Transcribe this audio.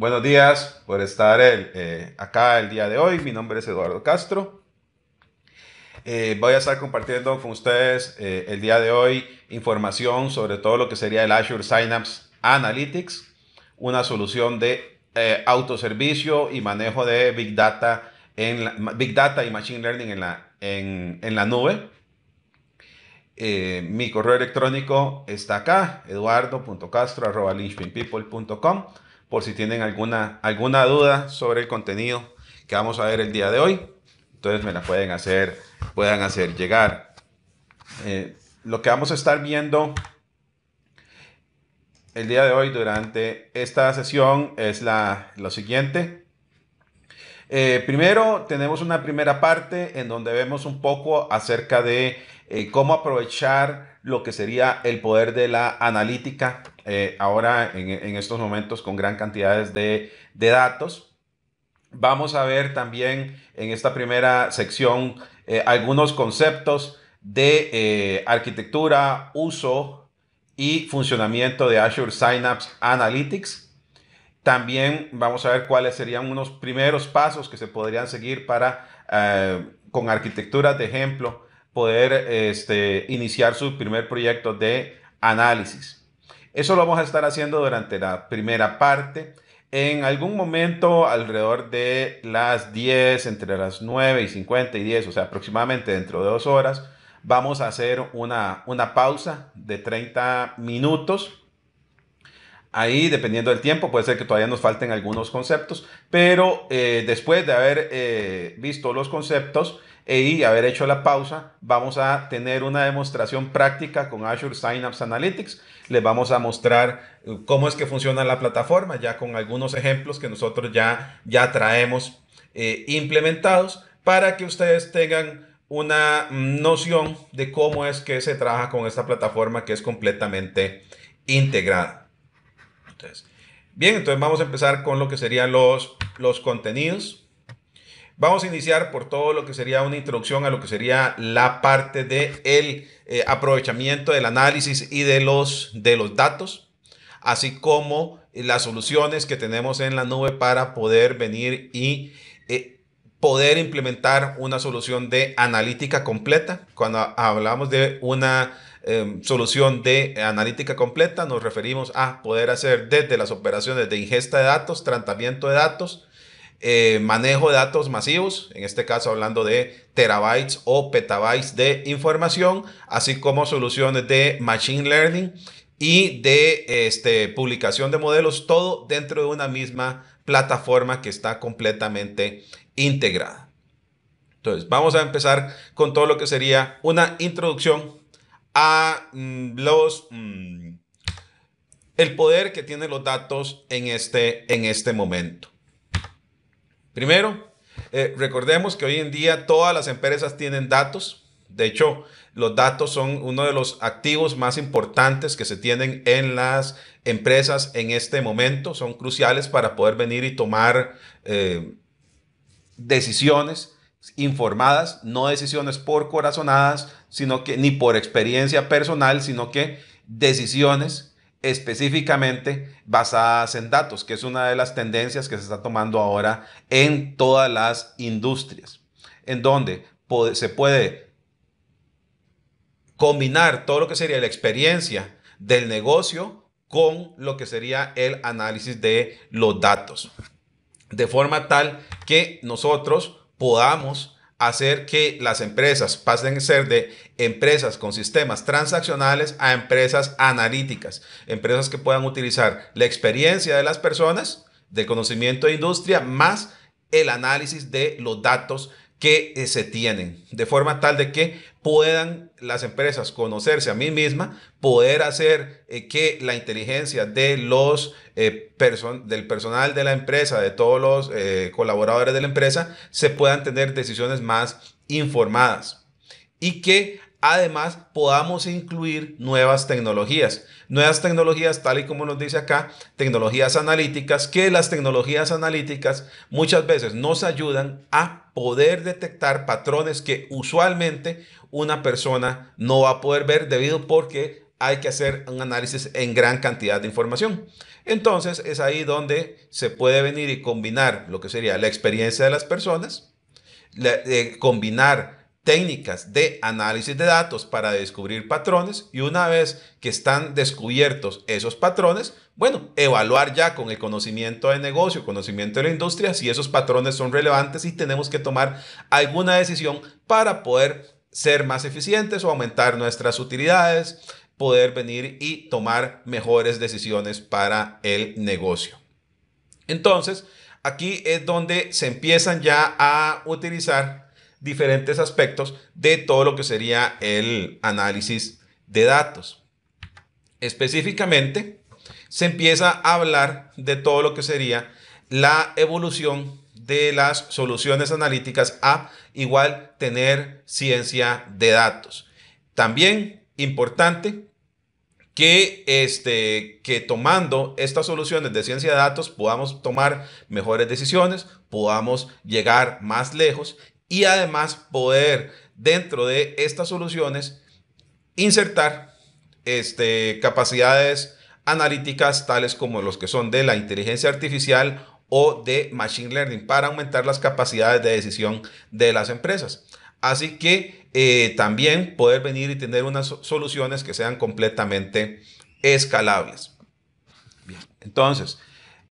buenos días por estar eh, eh, acá el día de hoy. Mi nombre es Eduardo Castro. Eh, voy a estar compartiendo con ustedes el día de hoy información sobre todo lo que sería el Azure Synapse Analytics, una solución de autoservicio y manejo de Big Data, en Big Data y Machine Learning en la, en, la nube. mi correo electrónico está acá, eduardo.castro.com por si tienen alguna, alguna duda sobre el contenido que vamos a ver el día de hoy. Entonces me la pueden hacer, puedan hacer llegar. Eh, lo que vamos a estar viendo el día de hoy durante esta sesión es la, lo siguiente. Eh, primero tenemos una primera parte en donde vemos un poco acerca de eh, cómo aprovechar lo que sería el poder de la analítica eh, ahora en, estos momentos con gran cantidad de, datos. Vamos a ver también en esta primera sección eh, algunos conceptos de eh, arquitectura, uso y funcionamiento de Azure Synapse Analytics. También vamos a ver cuáles serían unos primeros pasos que se podrían seguir para, con arquitecturas de ejemplo, poder este, iniciar su primer proyecto de análisis. Eso lo vamos a estar haciendo durante la primera parte. En algún momento, alrededor de las 10, entre las 9 y 50 y 10, o sea, aproximadamente dentro de dos horas, vamos a hacer una, una pausa de 30 minutos Ahí, dependiendo del tiempo, puede ser que todavía nos falten algunos conceptos, pero eh, después de haber eh, visto los conceptos e, y haber hecho la pausa, vamos a tener una demostración práctica con Azure Synapse Analytics. Les vamos a mostrar eh, cómo es que funciona la plataforma, ya con algunos ejemplos que nosotros ya, ya traemos implementados para que ustedes tengan una noción de cómo es que se trabaja con esta plataforma que es completamente integrada bien, entonces vamos a empezar con lo que serían los, los contenidos. Vamos a iniciar por todo lo que sería una introducción a lo que sería la parte de el eh, aprovechamiento del análisis y de los, de los datos, así como eh, las soluciones que tenemos en la nube para poder venir y eh, poder implementar una solución de analítica completa. Cuando hablamos de una Em, solución de analítica completa nos referimos a poder hacer desde las operaciones de ingesta de datos, tratamiento de datos, eh, manejo de datos masivos, en este caso hablando de terabytes o petabytes de información, así como soluciones de machine learning y de este, publicación de modelos, todo dentro de una misma plataforma que está completamente integrada. Entonces, vamos a empezar con todo lo que sería una introducción a mm, los mm, el poder que tienen los datos en este, en este momento. Primero, eh, recordemos que hoy en día todas las empresas tienen datos. De hecho, los datos son uno de los activos más importantes que se tienen en las empresas en este momento. Son cruciales para poder venir y tomar eh, decisiones informadas, no decisiones por corazonadas, sino que ni por experiencia personal, sino que decisiones específicamente basadas en datos, que es una de las tendencias que se está tomando ahora en todas las industrias, en donde se puede combinar todo lo que sería la experiencia del negocio con lo que sería el análisis de los datos, de forma tal que nosotros podamos hacer que las empresas pasen a ser de empresas con sistemas transaccionales a empresas analíticas, empresas que puedan utilizar la experiencia de las personas, de conocimiento de industria, más el análisis de los datos que eh, se tienen, de forma tal de que puedan las empresas conocerse a mí misma, poder hacer eh, que la inteligencia de los, eh, del personal de la empresa, de todos los colaboradores de la empresa, se puedan tener decisiones más informadas y que además podamos incluir nuevas tecnologías. Nuevas tecnologías, tal y como nos dice acá, tecnologías analíticas, que las tecnologías analíticas muchas veces nos ayudan a poder detectar patrones que usualmente una persona no va a poder ver debido porque hay que hacer un análisis en gran cantidad de información. Entonces es ahí donde se puede venir y combinar lo que sería la experiencia de las personas, eh, combinar técnicas de análisis de datos para descubrir patrones y una vez que están descubiertos esos patrones, bueno, evaluar ya con el conocimiento de negocio, conocimiento de la industria, si esos patrones son relevantes y tenemos que tomar alguna decisión para poder ser más eficientes o aumentar nuestras utilidades, poder venir y tomar mejores decisiones para el negocio. Entonces, aquí es donde se empiezan ya a utilizar diferentes aspectos de todo lo que sería el análisis de datos. Específicamente, se empieza a hablar de todo lo que sería la evolución de las soluciones analíticas a igual tener ciencia de datos. También importante que, este, que tomando estas soluciones de ciencia de datos podamos tomar mejores decisiones, podamos llegar más lejos y además poder dentro de estas soluciones insertar este, capacidades analíticas tales como los que son de la inteligencia artificial o de machine learning para aumentar las capacidades de decisión de las empresas. Así que eh, también poder venir y tener unas soluciones que sean completamente escalables. Bien, entonces,